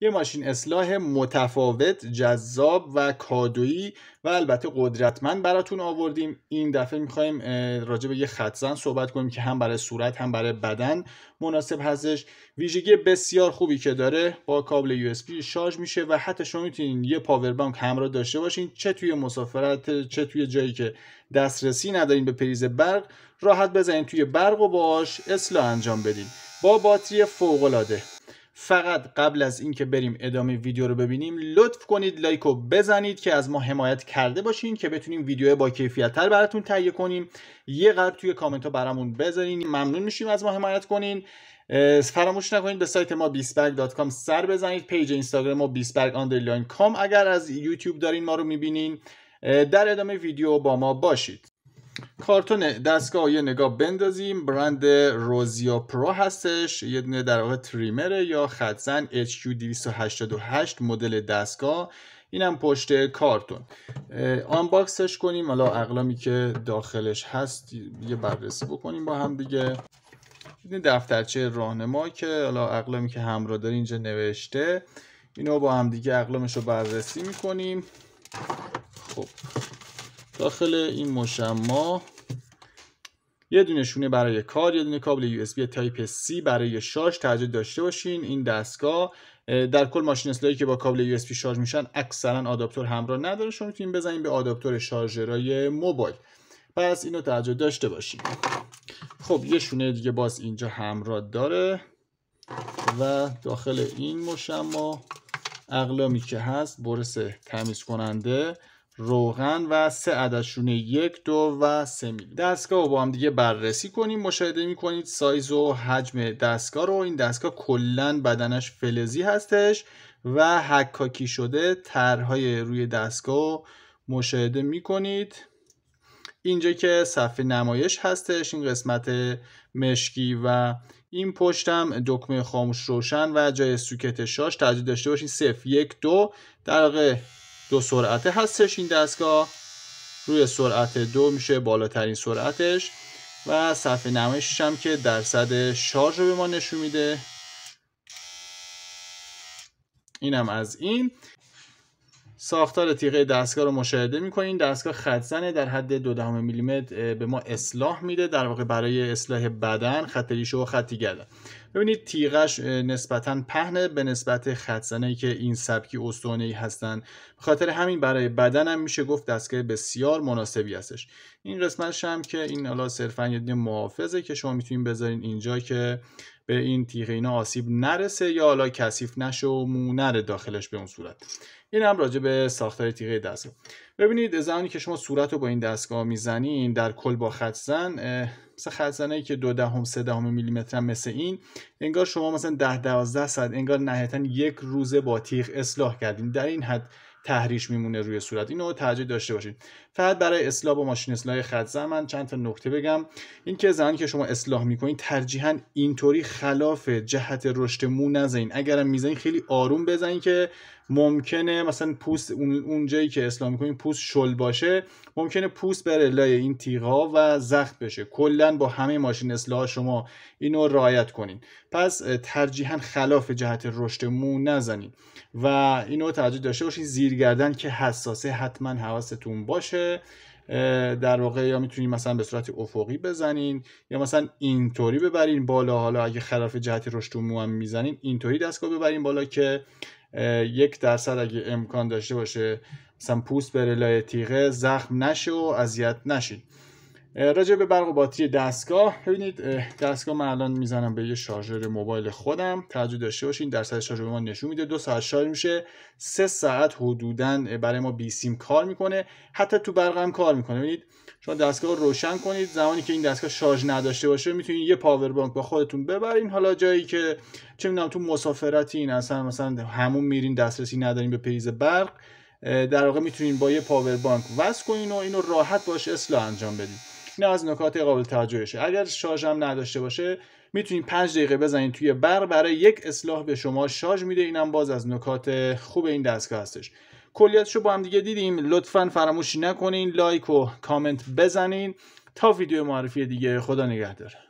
یه ماشین اصلاح متفاوت جذاب و کادویی و البته قدرتمند براتون آوردیم این دفعه میخوایم راجع به یه خطزن صحبت کنیم که هم برای صورت هم برای بدن مناسب هستش ویژگی بسیار خوبی که داره با کابل یو اس شارژ میشه و حتی شما میتونین یه پاور بانک همراه داشته باشین چه توی مسافرت چه توی جایی که دسترسی ندارین به پریز برق راحت بزنین توی برق و باش اصلاح انجام بدین با باتری فوق العاده فقط قبل از اینکه بریم ادامه ویدیو رو ببینیم لطف کنید لایک رو بزنید که از ما حمایت کرده باشین که بتونیم ویدیو با کیفیت تر براتون تهیه کنیم یه قلب توی کامنت ها برامون بذارین ممنون میشیم از ما حمایت کنین فراموش نکنید به سایت ما بیسبرگ.com سر بزنید پیج اینستاگرام ما بیسبرگ کام اگر از یوتیوب دارین ما رو میبینین در ادامه ویدیو با ما باشید کارتون دستگاه یه نگاه بندازیم برند روزیا پرو هستش یه دونه در واقع تریمره یا خطزن HQ288 مدل دستگاه اینم پشت کارتون آنباکسش کنیم حالا اقلامی که داخلش هست یه بررسی بکنیم با هم دیگه این دفترچه راهنما که حالا اقلامی که همراه داره اینجا نوشته اینو با هم دیگه اقلامش رو بررسی میکنیم خب داخل این مشما یه دونه شونه برای کار یه دونه کابل USB اس تایپ C برای شارژ ترجیح داشته باشین این دستگاه در کل ماشین اسلایی که با کابل USB اس شارژ میشن اکثرا آداپتور همراه نداره شما میتونین بزنین به آداپتور شارژرای موبایل پس اینو ترجیح داشته باشین خب یه شونه دیگه باز اینجا همراه داره و داخل این مشما اقلامی که هست برس تمیز کننده روغن و سه عدد یک دو و سه میلی دستگاه رو با هم دیگه بررسی کنیم مشاهده می کنید سایز و حجم دستگاه رو این دستگاه کلا بدنش فلزی هستش و حکاکی شده طرحهای روی دستگاه رو مشاهده کنید اینجا که صفحه نمایش هستش این قسمت مشکی و این پشتم دکمه خاموش روشن و جای سوکت شاش تجدید داشته باشین صفر یک دو در دو سرعته هستش این دستگاه روی سرعت دو میشه بالاترین سرعتش و صفحه نمایشش هم که درصد شارژ رو به ما نشون میده اینم از این ساختار تیغه دستگاه رو مشاهده میکنین دستگاه خطزنه در حد دو دهم میلیمتر به ما اصلاح میده در واقع برای اصلاح بدن خط ریشه و خطی گردن ببینید تیغش نسبتا پهنه به نسبت خطزنه که این سبکی استوانه ای هستن خاطر همین برای بدنم هم میشه گفت دستگاه بسیار مناسبی هستش این قسمتش هم که این حالا صرفا یه محافظه که شما میتونید بذارین اینجا که به این تیغه اینا آسیب نرسه یا حالا کثیف نشه و مو داخلش به اون صورت این هم راجع به ساختار تیغه دستگاه ببینید زمانی که شما صورت رو با این دستگاه میزنین در کل با خط زن مثل خط که دو دهم ده سه دهم ده میلیمتر مثل این انگار شما مثلا ده دوازده ساعت انگار نهایتا یک روزه با تیغ اصلاح کردین در این حد تحریش میمونه روی صورت اینو توجه داشته باشید فقط برای اصلاح با ماشین اصلاح خط من چند تا نکته بگم این که زمانی که شما اصلاح میکنید ترجیحا اینطوری خلاف جهت رشد مو نزنین اگرم میزنین خیلی آروم بزنین که ممکنه مثلا پوست اون جایی که اسلام میکنیم پوست شل باشه ممکنه پوست بره لای این تیغا و زخم بشه کلا با همه ماشین اصلاح شما اینو رعایت کنین پس ترجیحا خلاف جهت رشد مو نزنین و اینو توجه داشته باشین زیرگردن که حساسه حتما حواستون باشه در واقع یا میتونین مثلا به صورت افقی بزنین یا مثلا اینطوری ببرین بالا حالا اگه خلاف جهت رشد مو هم میزنین اینطوری دستگاه ببرین بالا که یک درصد اگه امکان داشته باشه مثلا پوست بره لای تیغه زخم نشه و اذیت نشید راجع به برق و باتری دستگاه ببینید دستگاه من الان میزنم به یه شارژر موبایل خودم توجه داشته باشین درصد شارژ به ما نشون میده دو ساعت شارژ میشه سه ساعت حدودا برای ما بی سیم کار میکنه حتی تو برق هم کار میکنه ببینید شما دستگاه رو روشن کنید زمانی که این دستگاه شارژ نداشته باشه میتونید یه پاور بانک با خودتون ببرین حالا جایی که چه میدونم تو مسافرتین اصلا مثلا همون میرین دسترسی ندارین به پریز برق در واقع میتونین با یه پاور بانک وصل کنین و اینو راحت باش اصلاح انجام بدید اینا از نکات قابل توجهشه اگر شارژ هم نداشته باشه میتونید 5 دقیقه بزنید توی بر برای یک اصلاح به شما شارژ میده اینم باز از نکات خوب این دستگاه هستش کلیاتش رو با هم دیگه دیدیم لطفا فراموش نکنین لایک و کامنت بزنین تا ویدیو معرفی دیگه خدا نگهدار